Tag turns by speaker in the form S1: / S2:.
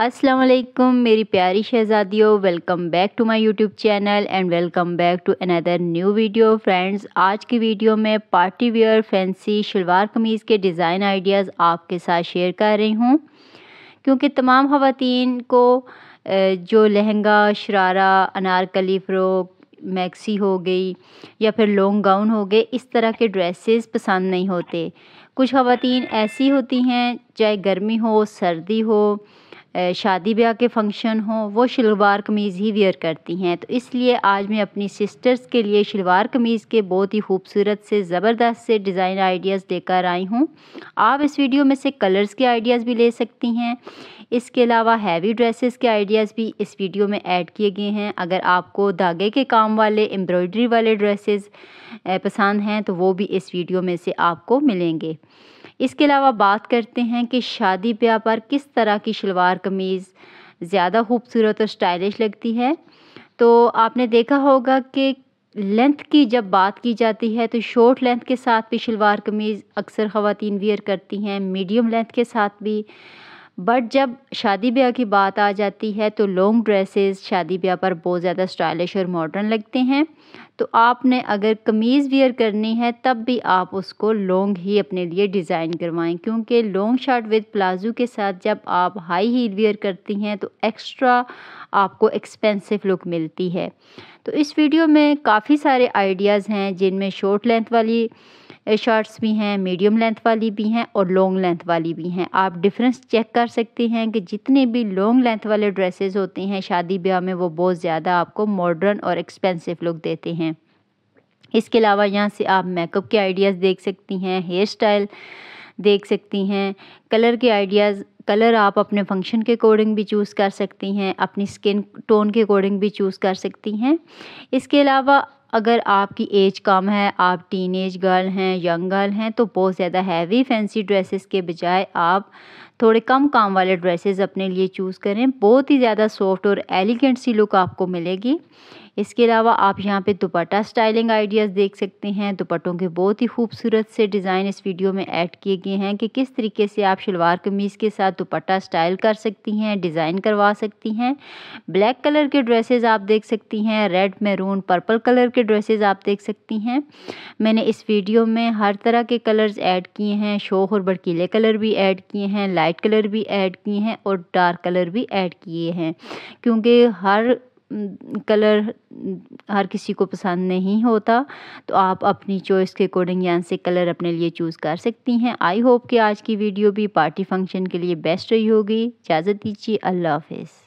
S1: अस्सलाम वालेकुम मेरी प्यारी शहज़ादियों welcome back to my YouTube channel and welcome back to another new video friends आज की वीडियो में पार्टी वेयर फैंसी शलवार कमीज़ के डिज़ाइन आइडियाज़ आपके साथ शेयर कर रही हूँ क्योंकि तमाम ख़वान को जो लहंगा शरारा अनारकली फ़्रोक मैक्सी हो गई या फिर लॉन्ग गाउन हो गए इस तरह के ड्रेसेस पसंद नहीं होते कुछ ख़वान ऐसी होती हैं चाहे गर्मी हो सर्दी हो शादी ब्याह के फंक्शन हों वो शलवार कमीज़ ही वेयर करती हैं तो इसलिए आज मैं अपनी सिस्टर्स के लिए शलवार कमीज़ के बहुत ही खूबसूरत से ज़बरदस्त से डिज़ाइन आइडियाज़ लेकर आई हूँ आप इस वीडियो में से कलर्स के आइडियाज़ भी ले सकती हैं इसके अलावा हैवी ड्रेसेस के आइडियाज़ भी इस वीडियो में ऐड किए गए हैं अगर आपको धागे के काम वाले एम्ब्रॉयडरी वाले ड्रेसेस पसंद हैं तो वो भी इस वीडियो में से आपको मिलेंगे इसके अलावा बात करते हैं कि शादी ब्याह पर किस तरह की शलवार कमीज़ ज़्यादा खूबसूरत और स्टाइलिश लगती है तो आपने देखा होगा कि लेंथ की जब बात की जाती है तो शॉर्ट लेंथ के साथ भी शलवार कमीज़ अक्सर ख़वातीन वियर करती हैं मीडियम लेंथ के साथ भी बट जब शादी ब्याह की बात आ जाती है तो लॉन्ग ड्रेसेस शादी ब्याह पर बहुत ज़्यादा स्टाइलिश और मॉडर्न लगते हैं तो आपने अगर कमीज़ वियर करनी है तब भी आप उसको लॉन्ग ही अपने लिए डिज़ाइन करवाएं क्योंकि लॉन्ग शर्ट विद प्लाजो के साथ जब आप हाई हील वियर करती हैं तो एक्स्ट्रा आपको एक्सपेंसिव लुक मिलती है तो इस वीडियो में काफ़ी सारे आइडियाज़ हैं जिनमें शॉर्ट लेंथ वाली शॉर्ट्स भी हैं मीडियम लेंथ वाली भी हैं और लॉन्ग लेंथ वाली भी हैं आप डिफरेंस चेक कर सकते हैं कि जितने भी लॉन्ग लेंथ वाले ड्रेसेस होते हैं शादी ब्याह में वो बहुत ज़्यादा आपको मॉडर्न और एक्सपेंसिव लुक देते हैं इसके अलावा यहाँ से आप मेकअप के आइडियाज़ देख सकती हैं हेयर स्टाइल देख सकती हैं कलर के आइडियाज़ कलर आप अपने फंक्शन के अकॉर्डिंग भी चूज़ कर सकती हैं अपनी स्किन टोन के अकॉर्डिंग भी चूज़ कर सकती हैं इसके अलावा अगर आपकी एज कम है आप टीन एज गर्ल हैं यंग गर्ल हैं तो बहुत ज़्यादा हैवी फैंसी ड्रेसेस के बजाय आप थोड़े कम काम वाले ड्रेसेस अपने लिए चूज़ करें बहुत ही ज़्यादा सॉफ्ट और एलिगेंट सी लुक आपको मिलेगी इसके अलावा आप यहाँ पे दुपट्टा स्टाइलिंग आइडियाज़ देख सकते हैं दुपट्टों के बहुत ही खूबसूरत से डिज़ाइन इस वीडियो में ऐड किए गए हैं कि किस तरीके से आप शलवार कमीज़ के साथ दुपट्टा स्टाइल कर सकती हैं डिज़ाइन करवा सकती हैं ब्लैक कलर के ड्रेसेज आप देख सकती हैं रेड मैरून पर्पल कलर के ड्रेसेज आप देख सकती हैं मैंने इस वीडियो में हर तरह के कलर्स ऐड किए हैं शोख और बड़कीले कलर भी ऐड किए हैं लाइट कलर भी ऐड किए हैं और डार्क कलर भी ऐड किए हैं क्योंकि हर कलर हर किसी को पसंद नहीं होता तो आप अपनी चॉइस के अकॉर्डिंग यहाँ से कलर अपने लिए चूज़ कर सकती हैं आई होप कि आज की वीडियो भी पार्टी फंक्शन के लिए बेस्ट रही होगी इजाज़त दीजिए अल्लाह हाफिज़